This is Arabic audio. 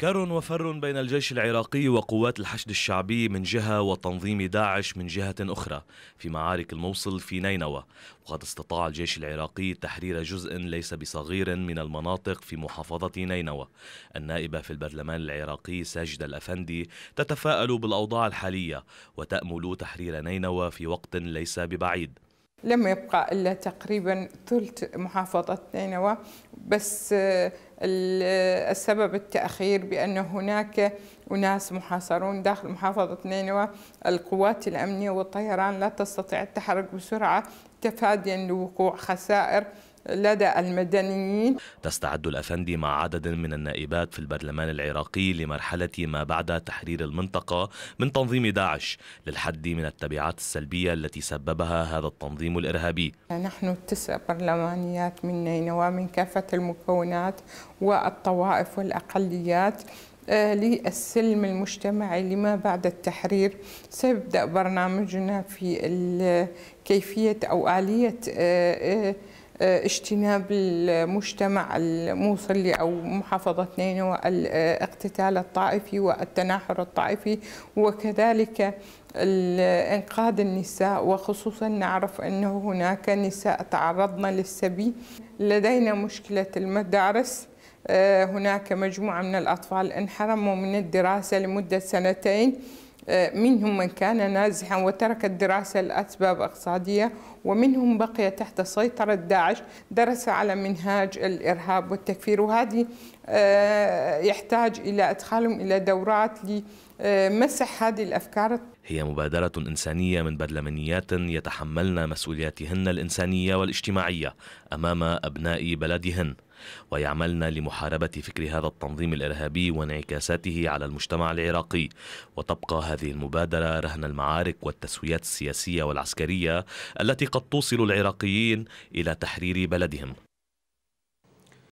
كر وفر بين الجيش العراقي وقوات الحشد الشعبي من جهة وتنظيم داعش من جهة أخرى في معارك الموصل في نينوى وقد استطاع الجيش العراقي تحرير جزء ليس بصغير من المناطق في محافظة نينوى النائبة في البرلمان العراقي ساجد الأفندي تتفائل بالأوضاع الحالية وتأمل تحرير نينوى في وقت ليس ببعيد لم يبقى إلا تقريبا ثلث محافظة نينوى بس السبب التأخير بأن هناك أناس محاصرون داخل محافظة نينوى القوات الأمنية والطيران لا تستطيع التحرك بسرعة تفاديا لوقوع خسائر لدى المدنيين تستعد الأفندي مع عدد من النائبات في البرلمان العراقي لمرحلة ما بعد تحرير المنطقة من تنظيم داعش للحد من التبعات السلبية التي سببها هذا التنظيم الإرهابي نحن التسع برلمانيات من نينوى من كافة المكونات والطوائف والأقليات آه، للسلم المجتمعي لما بعد التحرير سيبدأ برنامجنا في كيفية أو آلية آه، آه، اجتناب المجتمع الموصلي أو محافظة نينوى الاقتتال الطائفي والتناحر الطائفي وكذلك إنقاذ النساء وخصوصا نعرف أنه هناك نساء تعرضن للسبي لدينا مشكلة المدارس آه، هناك مجموعة من الأطفال انحرموا من الدراسة لمدة سنتين منهم من كان نازحا وترك الدراسة لأسباب اقتصادية ومنهم بقي تحت سيطرة داعش درس على منهاج الإرهاب والتكفير وهذه آه، يحتاج إلى إدخالهم إلى دورات لمسح هذه الأفكار هي مبادرة إنسانية من برلمانيات يتحملن مسؤولياتهن الإنسانية والاجتماعية أمام أبناء بلدهن ويعملن لمحاربة فكر هذا التنظيم الإرهابي وانعكاساته على المجتمع العراقي وتبقى هذه المبادرة رهن المعارك والتسويات السياسية والعسكرية التي قد توصل العراقيين إلى تحرير بلدهم